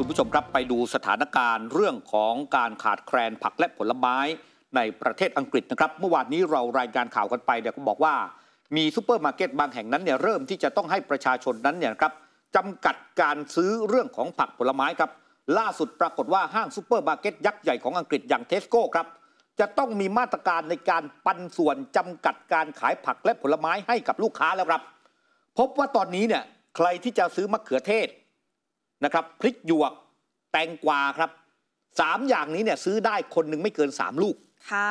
คุณผู้ชมครับไปดูสถานการณ์เรื่องของการขาดแคลนผักและผลไม้ในประเทศอังกฤษนะครับเมื่อวานนี้เรารายงานข่าวกันไปเนี่ยก็บอกว่า มีซูเปอร์มาร์เก็ตบางแห่งนั้นเนี่ยเริ่มที่จะต้องให้ประชาชนนั้นเนี่ยครับจำกัดการซื้อเรื่องของผักผลไม้ครับล่าสุดปรากฏว่าห้างซูเปอร์มาร์เก็ตยักษ์ใหญ่ของอังกฤษอย่างเทสโก้ครับจะต้องมีมาตรการในการปันส่วนจำกัดการขายผักและผลไม้ให้กับลูกค้าแล้วครับ พบว่าตอนนี้เนี่ยใครที่จะซื้อมะเขือเทศนะครับพริกหยวกแตงกวาครับสามอย่างนี้เนี่ยซื้อได้คนหนึ่งไม่เกินสามลูกค่ะ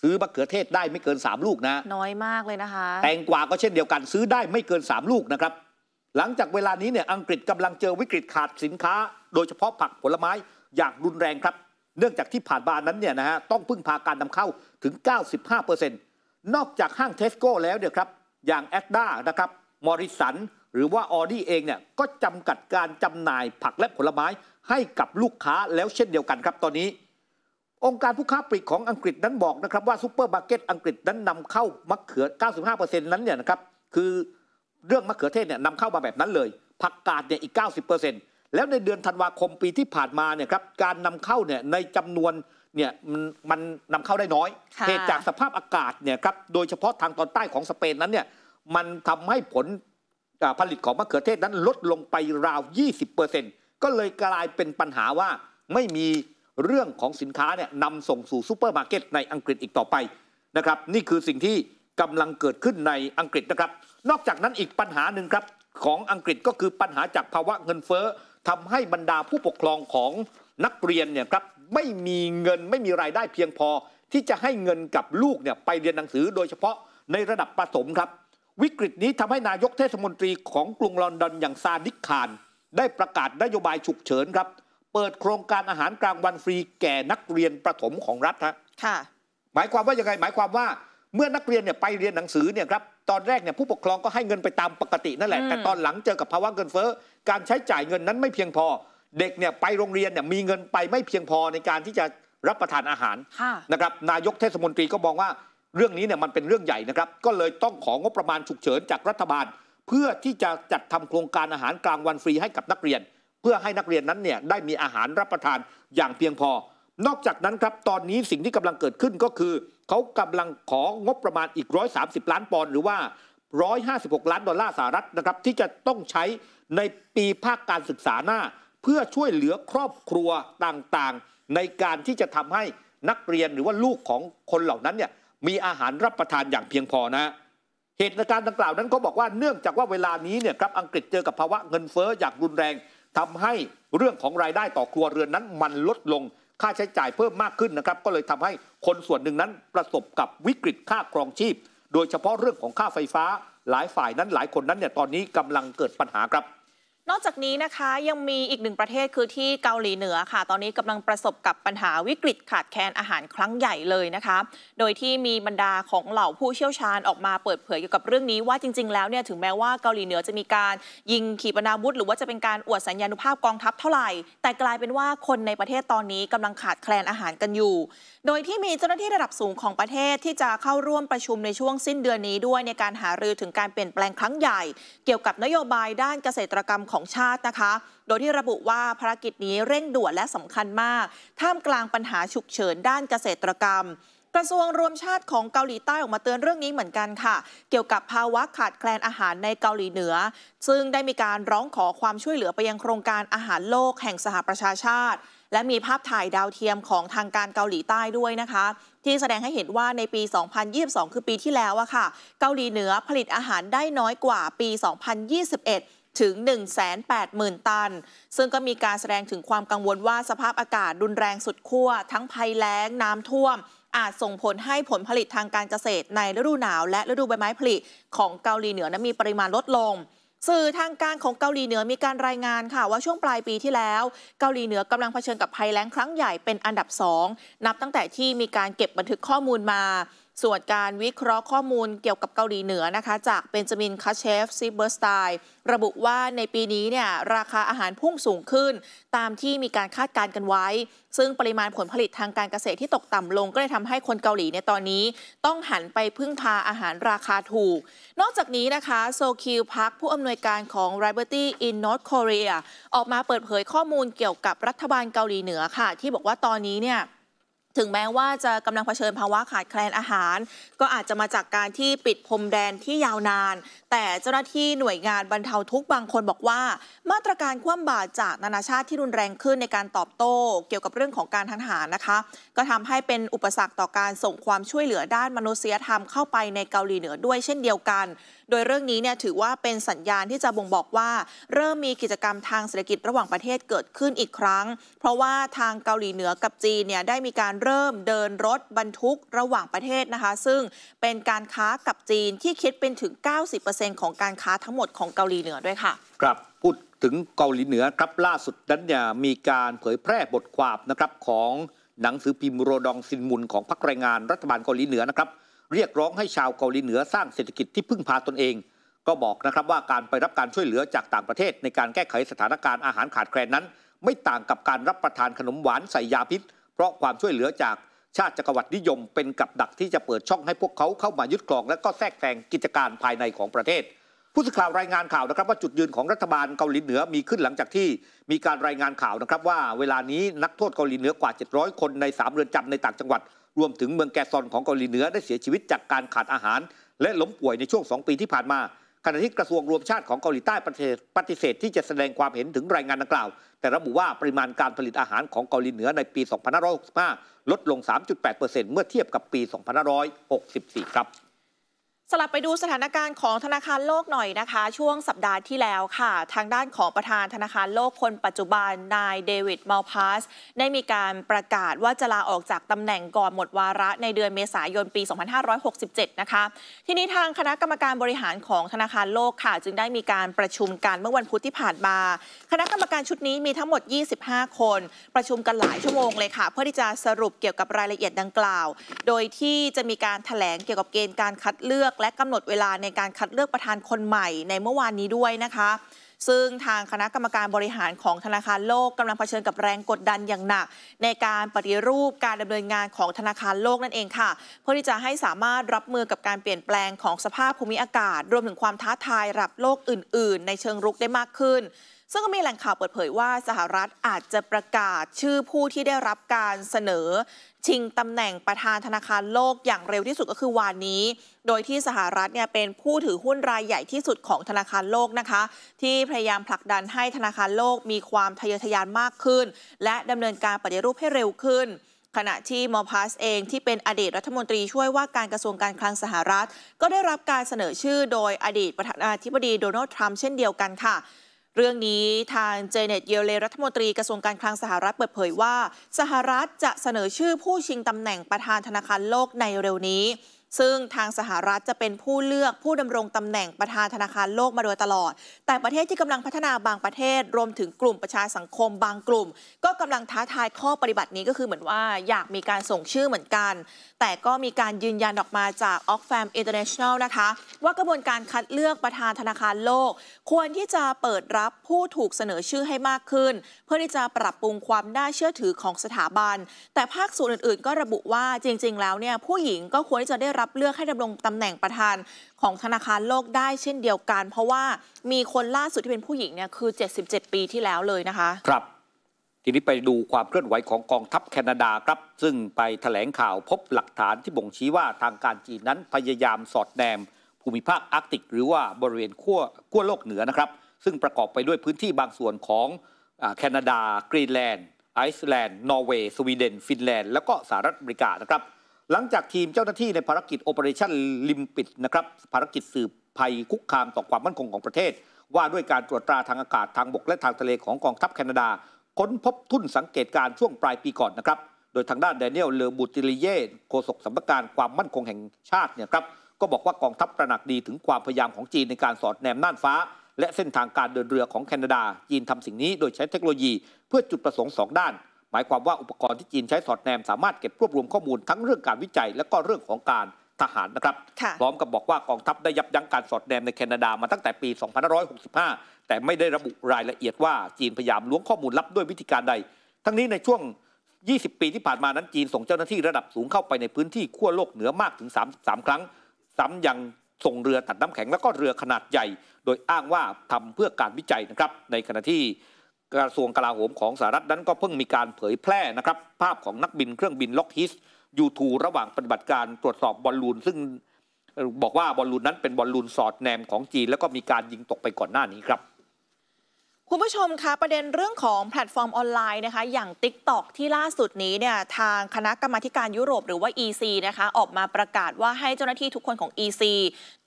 ซื้อมะเขือเทศได้ไม่เกินสามลูกนะน้อยมากเลยนะคะแตงกวาก็เช่นเดียวกัน ซื้อได้ไม่เกินสามลูกนะครับหลังจากเวลานี้เนี่ยอังกฤษกำลังเจอวิกฤตขาดสินค้า โดยเฉพาะผักผลไม้อย่างรุนแรงครับเนื่องจากที่ผ่านมานั้นเนี่ยนะฮะต้องพึ่งพาการนำเข้าถึง 95%นอกจากห้างเทสโก้แล้วเนี่ยครับอย่างแอดด้านะครับมอริสันหรือว่าออดี้เองเนี่ยก็จำกัดการจำหน่ายผักและผลไม้ให้กับลูกค้าแล้วเช่นเดียวกันครับตอนนี้องค์การผู้ค้าปลีกของอังกฤษนั้นบอกนะครับว่าซูเปอร์มาร์เก็ตอังกฤษนั้นนำเข้ามะเขือ 95%นั้นเนี่ยนะครับคือเรื่องมะเขือเทศเนี่ยนำเข้ามาแบบนั้นเลย ผักกาดเนี่ยอีก 90%แล้วในเดือนธันวาคมปีที่ผ่านมาเนี่ยครับการนำเข้าเนี่ยในจำนวนเนี่ยมันนำเข้าได้น้อย เหตุจากสภาพอากาศเนี่ยครับโดยเฉพาะทางตอนใต้ของสเปนนั้นเนี่ยมันทำให้ผลผลิตของมะเขือเทศนั้นลดลงไปราว 20%ก็เลยกลายเป็นปัญหาว่าไม่มีเรื่องของสินค้าเนี่ยนำส่งสู่ซูเปอร์มาร์เก็ต ในอังกฤษอีกต่อไปนะครับ นี่คือสิ่งที่กำลังเกิดขึ้นในอังกฤษนะครับ นอกจากนั้นอีกปัญหาหนึ่งครับของอังกฤษก็คือปัญหาจากภาวะเงินเฟ้อทำให้บรรดาผู้ปกครองของนักเรียนเนี่ยครับไม่มีเงินไม่มีรายได้เพียงพอที่จะให้เงินกับลูกเนี่ยไปเรียนหนังสือโดยเฉพาะในระดับประถมครับวิกฤตนี้ทำให้นายกเทศมนตรีของกรุงลอนดอนอย่างซาดิคานได้ประกาศนโยบายฉุกเฉินครับเปิดโครงการอาหารกลางวันฟรีแก่นักเรียนประถมของรัฐฮะค่ะหมายความว่ายังไงหมายความว่าเมื่อนักเรียนเนี่ยไปเรียนหนังสือเนี่ยครับตอนแรกเนี่ยผู้ปกครองก็ให้เงินไปตามปกติ นั่นแหละแต่ตอนหลังเจอกับภาวะเงินเฟ้อการใช้จ่ายเงินนั้นไม่เพียงพอ เด็กเนี่ยไปโรงเรียนเนี่ยมีเงินไปไม่เพียงพอในการที่จะรับประทานอาหารนะครับนายกเทศมนตรีก็บอกว่าเรื่องนี้เนี่ยมันเป็นเรื่องใหญ่นะครับก็เลยต้องของบประมาณฉุกเฉินจากรัฐบาล เพื่อที่จะจัดทำโครงการอาหารกลางวันฟรีให้กับนักเรียน เพื่อให้นักเรียนนั้นเนี่ยได้มีอาหารรับประทานอย่างเพียงพอ นอกจากนั้นครับตอนนี้สิ่งที่กำลังเกิดขึ้นก็คือเขากำลังของงบประมาณอีก 130 ล้านปอนด์หรือว่า 156 ล้านดอลลาร์สหรัฐนะครับ ที่จะต้องใช้ในปีภาคการศึกษาหน้า เพื่อช่วยเหลือครอบครัวต่าง ๆ ในการที่จะทำให้นักเรียนหรือว่าลูกของคนเหล่านั้นเนี่ยมีอาหารรับประทานอย่างเพียงพอนะ เหตุการณ์ดังกล่าวนั้นก็บอกว่าเนื่องจากว่าเวลานี้เนี่ยครับอังกฤษเจอกับภาวะเงินเฟ้ออย่างรุนแรง ทำให้เรื่องของรายได้ต่อครัวเรือนนั้นมันลดลง ค่าใช้จ่ายเพิ่มมากขึ้นนะครับก็เลยทำให้คนส่วนหนึ่งนั้นประสบกับวิกฤตค่าครองชีพ โดยเฉพาะเรื่องของค่าไฟฟ้าหลายฝ่ายนั้นหลายคนนั้นเนี่ยตอนนี้กำลังเกิดปัญหาครับนอกจากนี้นะคะยังมีอีกหนึ่งประเทศคือที่เกาหลีเหนือค่ะ ตอนนี้กำลังประสบกับปัญหาวิกฤตขาดแคลนอาหารครั้งใหญ่เลยนะคะโดยที่มีบรรดาของเหล่าผู้เชี่ยวชาญออกมาเปิดเผยเกี่ยวกับเรื่องนี้ว่าจริงๆแล้วเนี่ยถึงแม้ว่าเกาหลีเหนือจะมีการยิงขีปนาวุธ หรือว่าจะเป็นการอวดสัญญาณุภาพกองทัพเท่าไหร่ แต่กลายเป็นว่าคนในประเทศตอนนี้กำลังขาดแคลนอาหารกันอยู่ โดยที่มีเจ้าหน้าที่ระดับสูงของประเทศที่จะเข้าร่วมประชุมในช่วงสิ้นเดือนนี้ด้วยในการหารือถึงการเปลี่ยนแปลงครั้งใหญ่เกี่ยวกับนโยบายด้านเกษตรกรรมของชาตินะคะ โดยที่ระบุว่าภารกิจนี้เร่งด่วนและสำคัญมาก ท่ามกลางปัญหาฉุกเฉินด้านเกษตรกรรม กระทรวงรวมชาติของเกาหลีใต้ออกมาเตือนเรื่องนี้เหมือนกันค่ะ เกี่ยวกับภาวะขาดแคลนอาหารในเกาหลีเหนือ ซึ่งได้มีการร้องขอความช่วยเหลือไปยังโครงการอาหารโลกแห่งสหประชาชาติ และมีภาพถ่ายดาวเทียมของทางการเกาหลีใต้ด้วยนะคะ ที่แสดงให้เห็นว่าในปี 2022 คือปีที่แล้วอะค่ะ เกาหลีเหนือผลิตอาหารได้น้อยกว่าปี 2021ถึง 180,000 ตัน ซึ่งก็มีการแสดงถึงความกังวลว่าสภาพอากาศรุนแรงสุดขั้วทั้งภัยแล้งน้ำท่วม อาจส่งผลให้ผลผลิตทางการเกษตรในฤดูหนาว และฤดูใบไม้ผลิของเกาหลีเหนือนะมีปริมาณลดลง สื่อทางการของเกาหลีเหนือมีการรายงานค่ะ ว่าช่วงปลายปีที่แล้วเกาหลีเหนือกำลังเผชิญกับภัยแล้งครั้งใหญ่เป็นอันดับสองนับตั้งแต่ที่มีการเก็บบันทึกข้อมูลมาส่วนการวิเคราะห์ข้อมูลเกี่ยวกับเกาหลีเหนือนะคะจากเบนจามินคาเชฟซิเบอร์สไตน์ระบุว่าในปีนี้เนี่ยราคาอาหารพุ่งสูงขึ้น ตามที่มีการคาดการณ์กันไว้ ซึ่งปริมาณผลผลิตทางการเกษตรที่ตกต่ำลง ก็เลยทำให้คนเกาหลีในตอนนี้ ต้องหันไปพึ่งพาอาหารราคาถูก นอกจากนี้นะคะโซคิวพักผู้อำนวยการของ r i b e r t y in North Korea ออกมาเปิดเผยข้อมูลเกี่ยวกับรัฐบาลเกาหลีเหนือค่ะ ที่บอกว่าตอนนี้เนี่ยถึงแม้ว่าจะกำลังเผชิญภาวะขาดแคลนอาหาร ก็อาจจะมาจากการที่ปิดพรมแดนที่ยาวนาน แต่เจ้าหน้าที่หน่วยงานบรรเทาทุกข์บางคนบอกว่า มาตรการคว่ำบาตรจากนานาชาติที่รุนแรงขึ้นในการตอบโต้ เกี่ยวกับเรื่องของการทหารนะคะ ก็ทำให้เป็นอุปสรรคต่อการส่งความช่วยเหลือด้านมนุษยธรรมเข้าไปในเกาหลีเหนือด้วยเช่นเดียวกัน โดยเรื่องนี้เนี่ยถือว่าเป็นสัญญาณที่จะบ่งบอกว่า เริ่มมีกิจกรรมทางเศรษฐกิจระหว่างประเทศเกิดขึ้นอีกครั้ง เพราะว่าทางเกาหลีเหนือกับจีนเนี่ยได้มีการเริ่มเดินรถบรรทุกระหว่างประเทศนะคะซึ่งเป็นการค้ากับจีนที่คิดเป็นถึง 90%ของการค้าทั้งหมดของเกาหลีเหนือด้วยค่ะครับ พูดถึงเกาหลีเหนือครับล่าสุดนั้นเนี่ยมีการเผยแพร่บทความนะครับของหนังสือพิมพ์โรดองซินมุนของพรรคแรงงานรัฐบาลเกาหลีเหนือนะครับ เรียกร้องให้ชาวเกาหลีเหนือ สร้างเศรษฐกิจที่พึ่งพาตนเอง ก็บอกนะครับว่าการไปรับการช่วยเหลือจากต่างประเทศในการแก้ไขสถานการณ์อาหารขาดแคลนนั้น ไม่ต่างกับการรับประทานขนมหวานใส่ยาพิษเพราะความช่วยเหลือจากชาติจักรวรรดินิยม เป็นกับดักที่จะเปิดช่องให้พวกเขาเข้ามายึดครอง และก็แทรกแซงกิจการภายในของประเทศ ผู้สื่อข่าวรายงานข่าวนะครับว่าจุดยืนของรัฐบาลเกาหลีเหนือ มีขึ้นหลังจากที่มีการรายงานข่าวนะครับว่าเวลานี้นักโทษเกาหลีเหนือกว่า700คนใน3เรือนจำในต่างจังหวัดรวมถึงเมืองแกซอนของเกาหลีเหนือได้เสียชีวิตจากการขาดอาหาร และล้มป่วยในช่วง2 ปีที่ผ่านมาขณะที่กระทรวงรวมชาติของเกาหลีใต้ปฏิเสธที่จะแสดงความเห็นถึงรายงานดังกล่าว แต่ระบุว่าปริมาณการผลิตอาหารของเกาหลีเหนือในปี 2565 ลดลง 3.8%เมื่อเทียบกับปี 2564 ครับสลับไปดูสถานการณ์ของธนาคารโลกหน่อยนะคะ ช่วงสัปดาห์ที่แล้วค่ะ ทางด้านของประธานธนาคารโลกคนปัจจุบันนายเดวิดมาลพาสได้มีการประกาศว่าจะลาออกจากตำแหน่งก่อนหมดวาระในเดือนเมษายนปี 2567 นะคะ ทีนี้ทางคณะกรรมการบริหารของธนาคารโลกค่ะ จึงได้มีการประชุมกันเมื่อวันพุธที่ผ่านมาคณะกรรมการชุดนี้มีทั้งหมด 25 คน ประชุมกันหลายชั่วโมงเลยค่ะเพื่อที่จะสรุปเกี่ยวกับรายละเอียดดังกล่าว โดยที่จะมีการถแถลงเกี่ยวกับเกณฑ์การคัดเลือกและกำหนดเวลาในการคัดเลือกประธานคนใหม่ในเมื่อวานนี้ด้วยนะคะ ซึ่งทางคณะกรรมการบริหารของธนาคารโลกกำลังเผชิญกับแรงกดดันอย่างหนักในการปฏิรูปการดำเนินงานของธนาคารโลกนั่นเองค่ะเพื่อที่จะให้สามารถรับมือกับการเปลี่ยนแปลงของสภาพภูมิอากาศ รวมถึงความท้าทายระดับโลกอื่น ๆ ในเชิงรุกได้มากขึ้นซึ่งก็มีแหล่งข่าวเปิดเผยว่าสหรัฐอาจจะประกาศชื่อผู้ที่ได้รับการเสนอชิงตำแหน่งประธานธนาคารโลกอย่างเร็วที่สุดก็คือวานนี้ โดยที่สหรัฐเนี่ยเป็นผู้ถือหุ้นรายใหญ่ที่สุดของธนาคารโลกนะคะ ที่พยายามผลักดันให้ธนาคารโลกมีความทะเยอทะยานมากขึ้นและดำเนินการปฏิรูปให้เร็วขึ้น ขณะที่มอพาสเองที่เป็นอดีตรัฐมนตรีช่วยว่าการกระทรวงการคลังสหรัฐ ก็ได้รับการเสนอชื่อโดยอดีตประธานาธิบดีโดนัลด์ทรัมป์เช่นเดียวกันค่ะเรื่องนี้ทางเจเน็ตเยเลรัฐมนตรีกระทรวงการคลังสหรัฐเปิดเผยว่า สหรัฐจะเสนอชื่อผู้ชิงตำแหน่งประธานธนาคารโลกในเร็วนี้ซึ่งทางสหรัฐจะเป็นผู้เลือกผู้ดำรงตำแหน่งประธานธนาคารโลกมาโดยตลอด แต่ประเทศที่กำลังพัฒนาบางประเทศ รวมถึงกลุ่มประชาสังคมบางกลุ่ม ก็กำลังท้าทายข้อปฏิบัตินี้ก็คือเหมือนว่าอยากมีการส่งชื่อเหมือนกัน แต่ก็มีการยืนยันออกมาจาก Oxfam International นะคะ ว่ากระบวนการคัดเลือกประธานธนาคารโลก ควรที่จะเปิดรับผู้ถูกเสนอชื่อให้มากขึ้น เพื่อที่จะปรับปรุงความน่าเชื่อถือของสถาบัน แต่ภาคส่วนอื่นๆ ก็ระบุว่าจริง ๆ แล้วเนี่ยผู้หญิงก็ควรที่จะได้รับับเลือกให้ดำรงตำแหน่งประธานของธนาคารโลกได้ เช่นเดียวกัน เพราะว่ามีคนล่าสุดที่เป็นผู้หญิงเนี่ยคือ 77 ปีที่แล้วเลยนะคะครับทีนี้ไปดูความเคลื่อนไหวของกองทัพแคนาดาครับ ซึ่งไปถแถลงข่าวพบหลักฐานที่บ่งชี้ว่าทางการจีนนั้นพยายามสอดแนมภูมิภาคอาร์กติก หรือว่าบริเวณขั้วขั้วโลกเหนือนะครับ ซึ่งประกอบไปด้วยพื้นที่บางส่วนของแคนาดากรีนแลนด์ไอซ์แลนด์นอร์เวย์สวีเดน ฟินแลนด์แล้วก็สหรัฐอเมริกานะครับหลังจากทีมเจ้าหน้าที่ในภารกิจโอเปอเรชั่นลิมปิดนะครับภารกิจสืบภัยคุกคามต่อความมั่นคงของประเทศ ว่าด้วยการตรวจตราทางอากาศทางบกและทางทะเลของกองทัพแคนาดา ค้นพบทุ่นสังเกตการช่วงปลายปีก่อนนะครับโดยทางด้านแดเนียลเลอบูติลิเย่โฆษกสำนักงานความมั่นคงแห่งชาติเนี่ยครับก็บอกว่ากองทัพตระหนักดีถึงความพยายามของจีนในการสอดแนมน่านฟ้า และเส้นทางการเดินเรือของแคนาดาจีนทำสิ่งนี้โดยใช้เทคโนโลยีเพื่อจุดประสงค์2ด้านหมายความว่าอุปกรณ์ที่จีนใช้สอดแนมสามารถเก็บรวบรวมข้อมูลทั้งเรื่องการวิจัย และก็เรื่องของการทหารนะครับพร้อมกับบอกว่ากองทัพได้ยับยั้งการสอดแนมในแคนาดามาตั้งแต่ปี2565 แต่ไม่ได้ระบุรายละเอียดว่าจีนพยายามล้วงข้อมูลลับด้วยวิธีการใด ทั้งนี้ในช่วง 20 ปีที่ผ่านมานั้นจีนส่งเจ้าหน้าที่ระดับสูงเข้าไปในพื้นที่ขั้วโลกเหนือมากถึง33ครั้งซ้ำยังส่งเรือตัดน้ำแข็งแล้วก็เรือขนาดใหญ่ โดยอ้างว่าทำเพื่อการวิจัยนะครับในขณะที่กระทรวงกลาโหมของสหรัฐนั้นก็เพิ่งมีการเผยแพร่นะครับ ภาพของนักบินเครื่องบินล็อกฮิสยูทูระหว่างปฏิบัติการตรวจสอบบอลลูน ซึ่งบอกว่าบอลลูนนั้นเป็นบอลลูนสอดแนมของจีน แล้วก็มีการยิงตกไปก่อนหน้านี้ครับคุณผู้ชมคะประเด็นเรื่องของแพลตฟอร์มออนไลน์นะคะอย่าง t i k t o กที่ล่าสุดนี้เนี่ยทางคณะกรรมาการยุโรปหรือว่า EC นะคะออกมาประกาศว่าให้เจ้าหน้าที่ทุกคนของ EC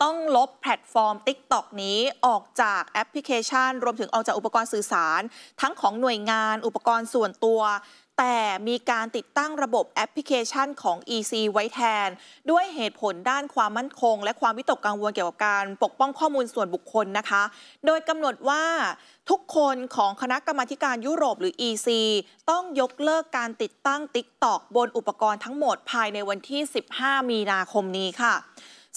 ต้องลบแพลตฟอร์ม t i k t o กนี้ออกจากแอปพลิเคชัน รวมถึงออกจากอุปกรณ์สื่อสาร ทั้งของหน่วยงานอุปกรณ์ส่วนตัวแต่มีการติดตั้งระบบแอปพลิเคชันของ EC ไว้แทน ด้วยเหตุผลด้านความมั่นคง และความวิตกกังวลเกี่ยวกับการปกป้องข้อมูลส่วนบุคคลนะคะ โดยกำหนดว่า ทุกคนของคณะกรรมาการยุโรปหรือ EC ต้องยกเลิกการติดตั้ง t i k t o กบนอุปกรณ์ทั้งหมดภายในวันที่ 15 มีนาคมนี้ค่ะ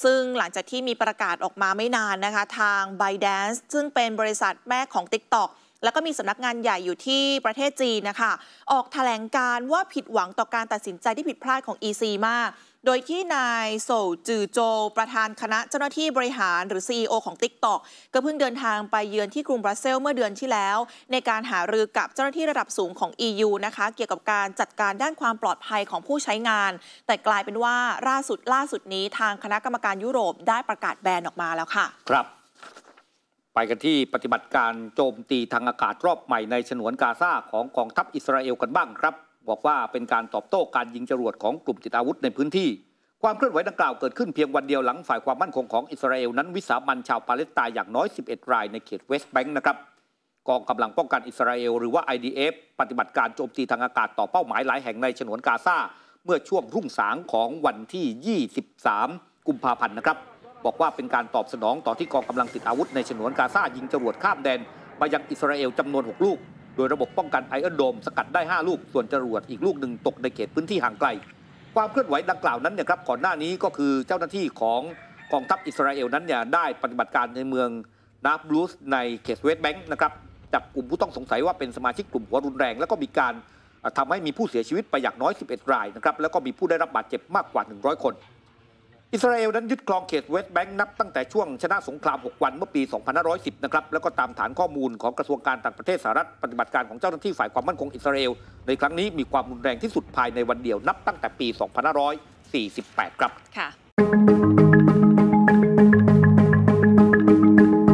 ซึ่งหลังจากที่มีประกาศออกมาไม่นานนะคะทาง b y d a n c e ซึ่งเป็นบริษัทแม่ของ t i k t o กแล้วก็มีสำนักงานใหญ่อยู่ที่ประเทศจีนนะคะ ออกถแถลงการว่าผิดหวังต่อการตัดสินใจที่ผิดพลาดของ EC มาก โดยที่นายโซจือโจ ประธานคณะเจ้าหน้าที่บริหาร หรือ CEO ของ TikTok ก็เพิ่งเดินทางไปเยือนที่กรุงบรัสเซล เมื่อเดือนที่แล้ว ในการหารือกับเจ้าหน้าที่ระดับสูงของ EU นะคะ เกี่ยวกับการจัดการด้านความปลอดภัยของผู้ใช้งาน แต่กลายเป็นว่าล่าสุดล่าสุดนี้ ทางคณะกรรมการยุโรปได้ประกาศแบนออกมาแล้วค่ะ ครับไปกันที่ปฏิบัติการโจมตีทางอากาศรอบใหม่ในฉนวนกาซาของกองทัพอิสราเอลกันบ้างครับบอกว่าเป็นการตอบโต้การยิงจรวดของกลุ่มติดอาวุธในพื้นที่ ความเคลื่อนไหวดังกล่าวเกิดขึ้นเพียงวันเดียวหลังฝ่ายความมั่นคงของอิสราเอลนั้นวิสามันชาวปาเลสไตน์อย่างน้อย 11 รายในเขตเวสต์แบงก์นะครับกองกำลังป้องกันอิสราเอลหรือว่า IDF ปฏิบัติการโจมตีทางอากาศต่อเป้าหมายหลายแห่งในฉนวนกาซาเมื่อช่วงรุ่งสางของวันที่ 23กุมภาพันธ์นะครับบอกว่าเป็นการตอบสนองต่อที่กองกำลังติดอาวุธ ในฉนวนกาซายิงจรวดข้ามแดนมายังอิสราเอล จำนวน6ลูกโดย ระบบป้องกันไอเอนโดมสกัดได้5ลูกส่วนจรวดอีกลูกหนึ่งตกในเขตพื้นที่ห่างไกล ความเคลื่อนไหวดังกล่าวนั้นเนี่ยครับก่อนหน้านี้ก็คือเจ้าหน้าที่ของกองทัพอิสราเอลนั้นเนี่ยได้ปฏิบัติการในเมืองนาบลูสในเขตเวสต์แบงค์นะครับจับกลุ่มผู้ต้องสงสัยว่าเป็นสมาชิกกลุ่มหัวรุนแรงแล้วก็มีการทำให้มีผู้เสียชีวิตไปอย่างน้อย 11 รายนะครับแล้วก็มีผู้ได้รับบาดเจ็บมากกว่า 100 คนอิสราเอลนั้นยึดครองเขตเวสต์แบงค์ นับตั้งแต่ช่วงชนะสงคราม 6 วันเมื่อปี 2510 นะครับ แล้วก็ตามฐานข้อมูลของกระทรวงการต่างประเทศสหรัฐปฏิบัติการของเจ้าหน้าที่ฝ่ายความมั่นคงอิสราเอล ในครั้งนี้มีความรุนแรงที่สุดภายในวันเดียวนับตั้งแต่ปี 2548 ครับ ค่ะ